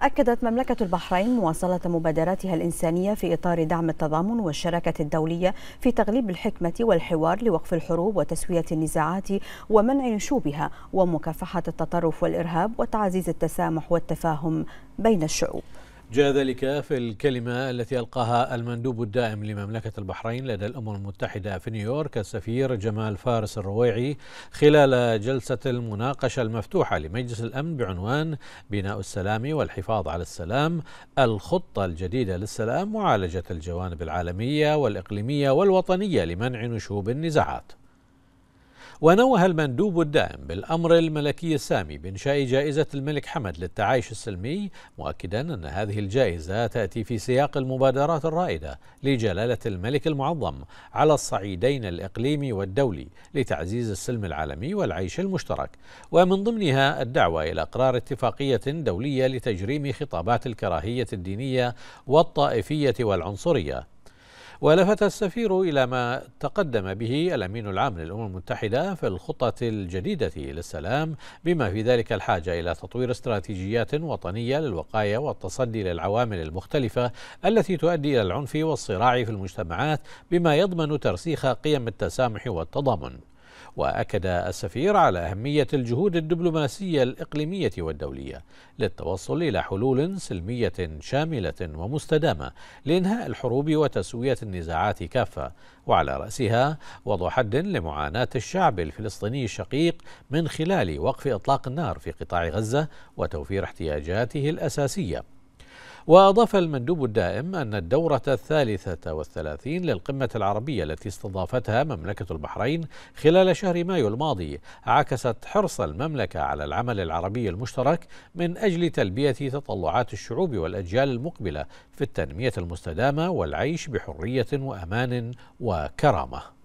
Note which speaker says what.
Speaker 1: أكدت مملكة البحرين مواصلة مبادراتها الإنسانية في إطار دعم التضامن والشراكة الدولية في تغليب الحكمة والحوار لوقف الحروب وتسوية النزاعات ومنع نشوبها ومكافحة التطرف والإرهاب وتعزيز التسامح والتفاهم بين الشعوب
Speaker 2: جاء ذلك في الكلمة التي ألقاها المندوب الدائم لمملكة البحرين لدى الأمم المتحدة في نيويورك السفير جمال فارس الرويعي خلال جلسة المناقشة المفتوحة لمجلس الأمن بعنوان بناء السلام والحفاظ على السلام الخطة الجديدة للسلام معالجة الجوانب العالمية والإقليمية والوطنية لمنع نشوب النزاعات ونوه المندوب الدائم بالأمر الملكي السامي بإنشاء جائزة الملك حمد للتعايش السلمي مؤكدا أن هذه الجائزة تأتي في سياق المبادرات الرائدة لجلالة الملك المعظم على الصعيدين الإقليمي والدولي لتعزيز السلم العالمي والعيش المشترك ومن ضمنها الدعوة إلى إقرار اتفاقية دولية لتجريم خطابات الكراهية الدينية والطائفية والعنصرية ولفت السفير إلى ما تقدم به الأمين العام للأمم المتحدة في الخطة الجديدة للسلام بما في ذلك الحاجة إلى تطوير استراتيجيات وطنية للوقاية والتصدي للعوامل المختلفة التي تؤدي إلى العنف والصراع في المجتمعات بما يضمن ترسيخ قيم التسامح والتضامن واكد السفير على اهميه الجهود الدبلوماسيه الاقليميه والدوليه للتوصل الى حلول سلميه شامله ومستدامه لانهاء الحروب وتسويه النزاعات كافه وعلى راسها وضع حد لمعاناه الشعب الفلسطيني الشقيق من خلال وقف اطلاق النار في قطاع غزه وتوفير احتياجاته الاساسيه وأضاف المندوب الدائم أن الدورة الثالثة والثلاثين للقمة العربية التي استضافتها مملكة البحرين خلال شهر مايو الماضي عكست حرص المملكة على العمل العربي المشترك من أجل تلبية تطلعات الشعوب والأجيال المقبلة في التنمية المستدامة والعيش بحرية وأمان وكرامة